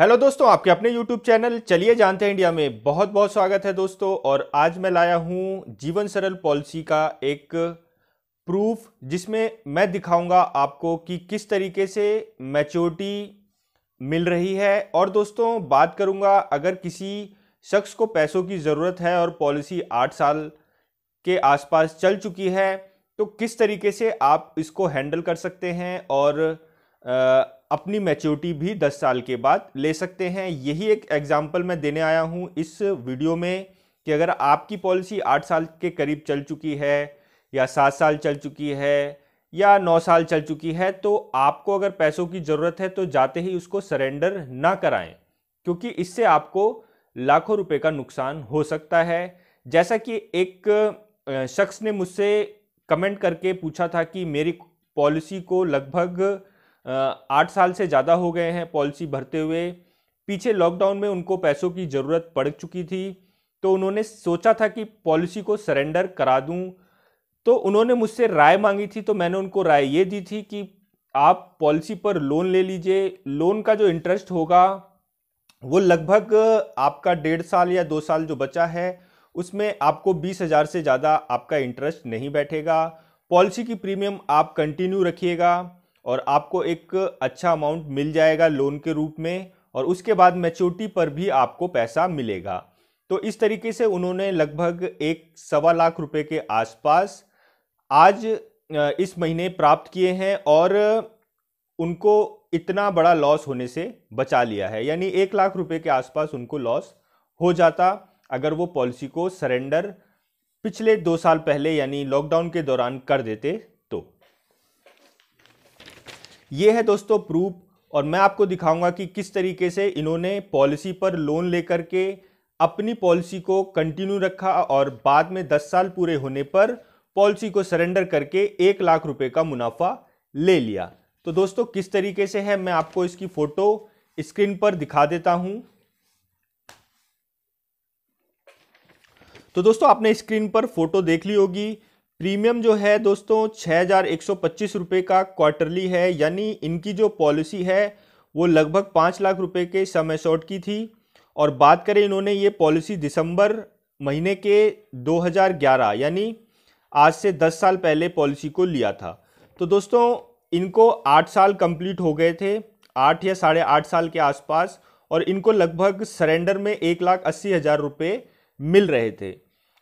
hello दोस्तों आपके अपने यूट्यूब चैनल चलिए जानते हैं इंडिया में बहुत बहुत स्वागत है दोस्तों और आज मैं लाया हूं जीवन सरल पॉलिसी का एक प्रूफ जिसमें मैं दिखाऊंगा आपको कि किस तरीके से मैच्योरिटी मिल रही है और दोस्तों बात करूंगा अगर किसी शख्स को पैसों की ज़रूरत है और पॉलिसी आठ साल के आसपास चल चुकी है तो किस तरीके से आप इसको हैंडल कर सकते हैं और अपनी मैच्योरिटी भी 10 साल के बाद ले सकते हैं यही एक एग्जाम्पल मैं देने आया हूँ इस वीडियो में कि अगर आपकी पॉलिसी आठ साल के करीब चल चुकी है या सात साल चल चुकी है या नौ साल चल चुकी है तो आपको अगर पैसों की ज़रूरत है तो जाते ही उसको सरेंडर ना कराएं क्योंकि इससे आपको लाखों रुपये का नुकसान हो सकता है जैसा कि एक शख्स ने मुझसे कमेंट करके पूछा था कि मेरी पॉलिसी को लगभग आठ साल से ज़्यादा हो गए हैं पॉलिसी भरते हुए पीछे लॉकडाउन में उनको पैसों की ज़रूरत पड़ चुकी थी तो उन्होंने सोचा था कि पॉलिसी को सरेंडर करा दूं तो उन्होंने मुझसे राय मांगी थी तो मैंने उनको राय ये दी थी कि आप पॉलिसी पर लोन ले लीजिए लोन का जो इंटरेस्ट होगा वो लगभग आपका डेढ़ साल या दो साल जो बचा है उसमें आपको बीस हज़ार से ज़्यादा आपका इंटरेस्ट नहीं बैठेगा पॉलिसी की प्रीमियम आप कंटिन्यू रखिएगा और आपको एक अच्छा अमाउंट मिल जाएगा लोन के रूप में और उसके बाद मेच्योरिटी पर भी आपको पैसा मिलेगा तो इस तरीके से उन्होंने लगभग एक सवा लाख रुपए के आसपास आज इस महीने प्राप्त किए हैं और उनको इतना बड़ा लॉस होने से बचा लिया है यानी एक लाख रुपए के आसपास उनको लॉस हो जाता अगर वो पॉलिसी को सरेंडर पिछले दो साल पहले यानी लॉकडाउन के दौरान कर देते ये है दोस्तों प्रूफ और मैं आपको दिखाऊंगा कि किस तरीके से इन्होंने पॉलिसी पर लोन लेकर के अपनी पॉलिसी को कंटिन्यू रखा और बाद में 10 साल पूरे होने पर पॉलिसी को सरेंडर करके एक लाख रुपए का मुनाफा ले लिया तो दोस्तों किस तरीके से है मैं आपको इसकी फ़ोटो स्क्रीन पर दिखा देता हूं तो दोस्तों आपने स्क्रीन पर फोटो देख ली होगी प्रीमियम जो है दोस्तों छः हज़ार एक सौ पच्चीस रुपये का क्वार्टरली है यानी इनकी जो पॉलिसी है वो लगभग पाँच लाख रुपए के सम शॉर्ट की थी और बात करें इन्होंने ये पॉलिसी दिसंबर महीने के 2011 यानी आज से 10 साल पहले पॉलिसी को लिया था तो दोस्तों इनको आठ साल कंप्लीट हो गए थे आठ या साढ़े आठ साल के आसपास और इनको लगभग सरेंडर में एक लाख अस्सी हज़ार रुपये मिल रहे थे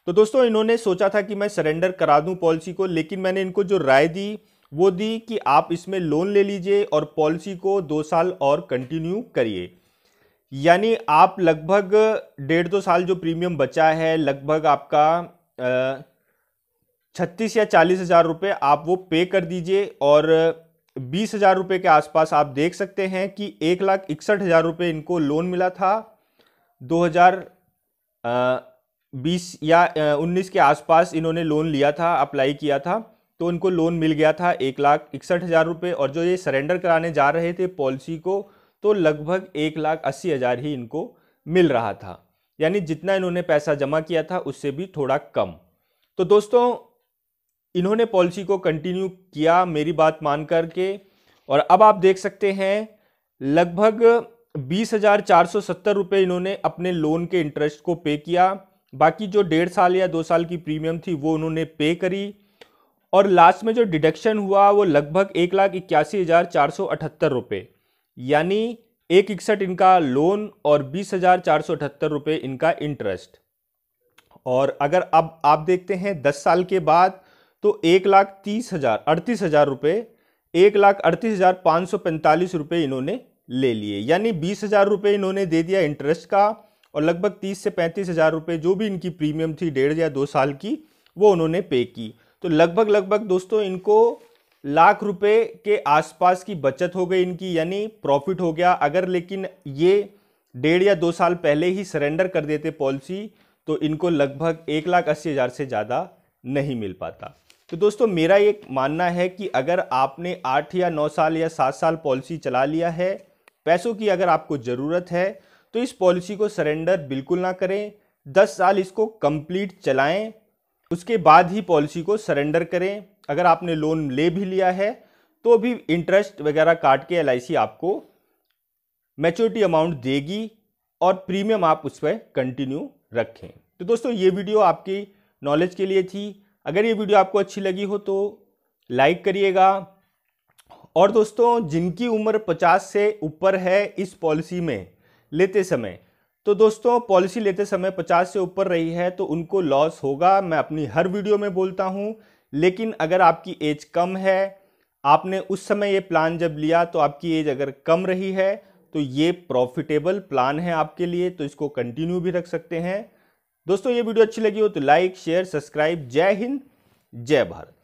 तो दोस्तों इन्होंने सोचा था कि मैं सरेंडर करा दूं पॉलिसी को लेकिन मैंने इनको जो राय दी वो दी कि आप इसमें लोन ले लीजिए और पॉलिसी को दो साल और कंटिन्यू करिए यानी आप लगभग डेढ़ दो साल जो प्रीमियम बचा है लगभग आपका छत्तीस या चालीस हज़ार रुपये आप वो पे कर दीजिए और बीस हज़ार रुपये के आसपास आप देख सकते हैं कि एक लाख इकसठ हज़ार रुपये इनको लोन मिला था दो हज़ार बीस या उन्नीस के आसपास इन्होंने लोन लिया था अप्लाई किया था तो उनको लोन मिल गया था एक लाख इकसठ हज़ार रुपये और जो ये सरेंडर कराने जा रहे थे पॉलिसी को तो लगभग एक लाख अस्सी हज़ार ही इनको मिल रहा था यानी जितना इन्होंने पैसा जमा किया था उससे भी थोड़ा कम तो दोस्तों इन्होंने पॉलिसी को कंटिन्यू किया मेरी बात मान करके और अब आप देख सकते हैं लगभग बीस हज़ार चार सौ सत्तर रुपये इन्होंने अपने लोन के इंटरेस्ट को पे किया बाकी जो डेढ़ साल या दो साल की प्रीमियम थी वो उन्होंने पे करी और लास्ट में जो डिडक्शन हुआ वो लगभग एक लाख इक्यासी हज़ार चार सौ अठहत्तर रुपये यानी एक इकसठ इनका लोन और बीस हज़ार चार सौ अठहत्तर रुपये इनका इंटरेस्ट और अगर अब आप देखते हैं दस साल के बाद तो एक लाख तीस हज़ार अड़तीस हज़ार रुपये एक लाख अड़तीस हज़ार पाँच सौ पैंतालीस रुपये इन्होंने ले लिए यानी बीस हज़ार रुपये इन्होंने दे दिया इंटरेस्ट का और लगभग तीस से पैंतीस हज़ार रुपये जो भी इनकी प्रीमियम थी डेढ़ या दो साल की वो उन्होंने पे की तो लगभग लगभग दोस्तों इनको लाख रुपए के आसपास की बचत हो गई इनकी यानी प्रॉफिट हो गया अगर लेकिन ये डेढ़ या दो साल पहले ही सरेंडर कर देते पॉलिसी तो इनको लगभग एक लाख अस्सी हज़ार से ज़्यादा नहीं मिल पाता तो दोस्तों मेरा ये मानना है कि अगर आपने आठ या नौ साल या सात साल पॉलिसी चला लिया है पैसों की अगर आपको ज़रूरत है तो इस पॉलिसी को सरेंडर बिल्कुल ना करें दस साल इसको कंप्लीट चलाएं उसके बाद ही पॉलिसी को सरेंडर करें अगर आपने लोन ले भी लिया है तो भी इंटरेस्ट वगैरह काट के एल आपको मैच्योरिटी अमाउंट देगी और प्रीमियम आप उस पर कंटिन्यू रखें तो दोस्तों ये वीडियो आपकी नॉलेज के लिए थी अगर ये वीडियो आपको अच्छी लगी हो तो लाइक करिएगा और दोस्तों जिनकी उम्र 50 से ऊपर है इस पॉलिसी में लेते समय तो दोस्तों पॉलिसी लेते समय 50 से ऊपर रही है तो उनको लॉस होगा मैं अपनी हर वीडियो में बोलता हूँ लेकिन अगर आपकी एज कम है आपने उस समय ये प्लान जब लिया तो आपकी एज अगर कम रही है तो ये प्रॉफिटेबल प्लान है आपके लिए तो इसको कंटिन्यू भी रख सकते हैं दोस्तों ये वीडियो अच्छी लगी हो तो लाइक शेयर सब्सक्राइब जय हिंद जय भारत